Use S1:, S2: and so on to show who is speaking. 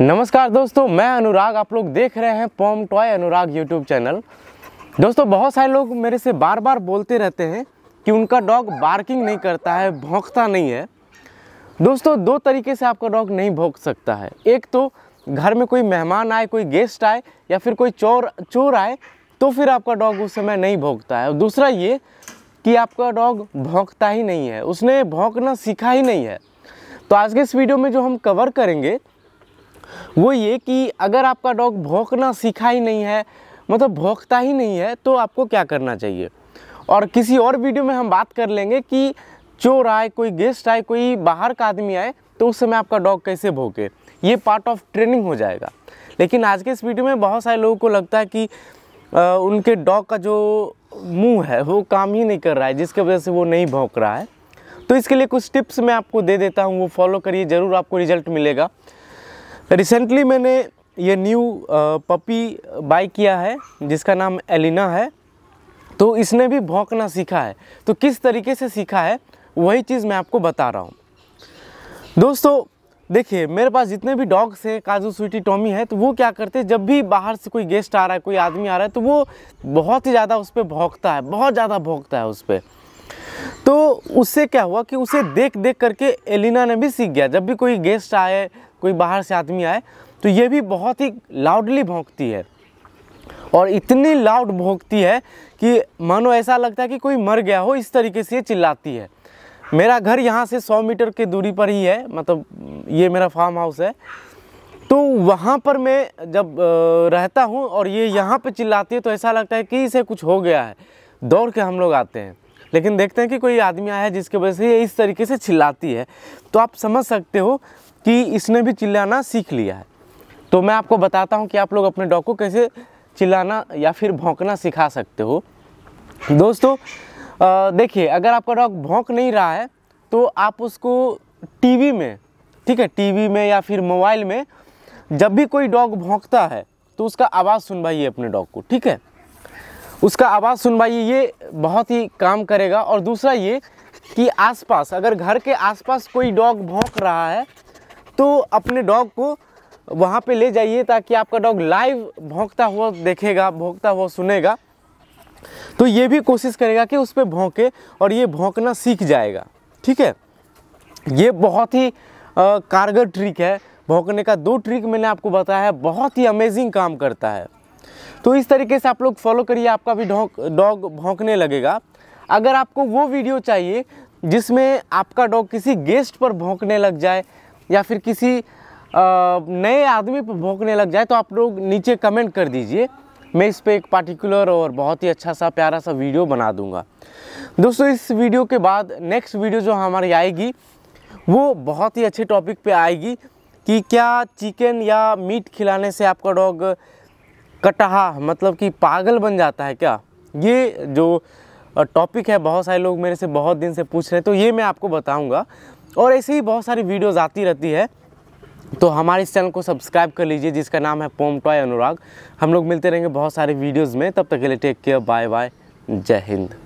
S1: नमस्कार दोस्तों मैं अनुराग आप लोग देख रहे हैं पॉम टॉय अनुराग यूट्यूब चैनल दोस्तों बहुत सारे लोग मेरे से बार बार बोलते रहते हैं कि उनका डॉग बार्किंग नहीं करता है भौंकता नहीं है दोस्तों दो तरीके से आपका डॉग नहीं भौंक सकता है एक तो घर में कोई मेहमान आए कोई गेस्ट आए या फिर कोई चोर चोर आए तो फिर आपका डॉग उस समय नहीं भोंकता है और दूसरा ये कि आपका डॉग भौंकता ही नहीं है उसने भौंकना सीखा ही नहीं है तो आज के इस वीडियो में जो हम कवर करेंगे वो ये कि अगर आपका डॉग भौंकना सीखा ही नहीं है मतलब भौंकता ही नहीं है तो आपको क्या करना चाहिए और किसी और वीडियो में हम बात कर लेंगे कि चोर आए कोई गेस्ट आए कोई बाहर का आदमी आए तो उस समय आपका डॉग कैसे भोंके ये पार्ट ऑफ ट्रेनिंग हो जाएगा लेकिन आज के इस वीडियो में बहुत सारे लोगों को लगता है कि आ, उनके डॉग का जो मुंह है वो काम ही नहीं कर रहा है जिसकी वजह से वो नहीं भौंक रहा है तो इसके लिए कुछ टिप्स मैं आपको दे देता हूँ वो फॉलो करिए ज़रूर आपको रिजल्ट मिलेगा रिसेंटली मैंने ये न्यू पपी बाई किया है जिसका नाम एलिना है तो इसने भी भौंकना सीखा है तो किस तरीके से सीखा है वही चीज़ मैं आपको बता रहा हूँ दोस्तों देखिए मेरे पास जितने भी डॉग्स हैं काजू स्वीटी टॉमी है तो वो क्या करते हैं जब भी बाहर से कोई गेस्ट आ रहा है कोई आदमी आ रहा है तो वो बहुत ही ज़्यादा उस पर भोंकता है बहुत ज़्यादा भोंकता है उस पर तो उससे क्या हुआ कि उसे देख देख करके एलिना ने भी सीख गया जब भी कोई गेस्ट आए कोई बाहर से आदमी आए तो ये भी बहुत ही लाउडली भोंकती है और इतनी लाउड भोंकती है कि मानो ऐसा लगता है कि कोई मर गया हो इस तरीके से चिल्लाती है मेरा घर यहाँ से 100 मीटर की दूरी पर ही है मतलब ये मेरा फार्म हाउस है तो वहाँ पर मैं जब रहता हूँ और ये यहाँ पे चिल्लाती है तो ऐसा लगता है कि इसे कुछ हो गया है दौड़ के हम लोग आते हैं लेकिन देखते हैं कि कोई आदमी आया है जिसकी वजह से ये इस तरीके से चिल्लाती है तो आप समझ सकते हो कि इसने भी चिल्लाना सीख लिया है तो मैं आपको बताता हूँ कि आप लोग अपने डॉग को कैसे चिल्लाना या फिर भौंकना सिखा सकते हो दोस्तों देखिए अगर आपका डॉग भौंक नहीं रहा है तो आप उसको टीवी में ठीक है टीवी में या फिर मोबाइल में जब भी कोई डॉग भौंकता है तो उसका आवाज़ सुनवाइए अपने डॉग को ठीक है उसका आवाज़ सुनवाइए ये बहुत ही काम करेगा और दूसरा ये कि आसपास अगर घर के आसपास कोई डॉग भौंक रहा है तो अपने डॉग को वहाँ पे ले जाइए ताकि आपका डॉग लाइव भोंकता हुआ देखेगा भोंकता हुआ सुनेगा तो ये भी कोशिश करेगा कि उस पर भोंके और ये भोंकना सीख जाएगा ठीक है ये बहुत ही आ, कारगर ट्रिक है भोंकने का दो ट्रिक मैंने आपको बताया है बहुत ही अमेजिंग काम करता है तो इस तरीके से आप लोग फॉलो करिए आपका भी डॉग डॉग भोंकने लगेगा अगर आपको वो वीडियो चाहिए जिसमें आपका डॉग किसी गेस्ट पर भोंकने लग जाए या फिर किसी नए आदमी पर भोंकने लग जाए तो आप लोग नीचे कमेंट कर दीजिए मैं इस पर एक पार्टिकुलर और बहुत ही अच्छा सा प्यारा सा वीडियो बना दूंगा दोस्तों इस वीडियो के बाद नेक्स्ट वीडियो जो हमारी आएगी वो बहुत ही अच्छे टॉपिक पे आएगी कि क्या चिकन या मीट खिलाने से आपका डॉग कटहा मतलब कि पागल बन जाता है क्या ये जो टॉपिक है बहुत सारे लोग मेरे से बहुत दिन से पूछ रहे हैं तो ये मैं आपको बताऊंगा और ऐसे ही बहुत सारी वीडियोज़ आती रहती है तो हमारे इस चैनल को सब्सक्राइब कर लीजिए जिसका नाम है पोम टॉय अनुराग हम लोग मिलते रहेंगे बहुत सारे वीडियोज़ में तब तक के लिए टेक केयर बाय बाय जय हिंद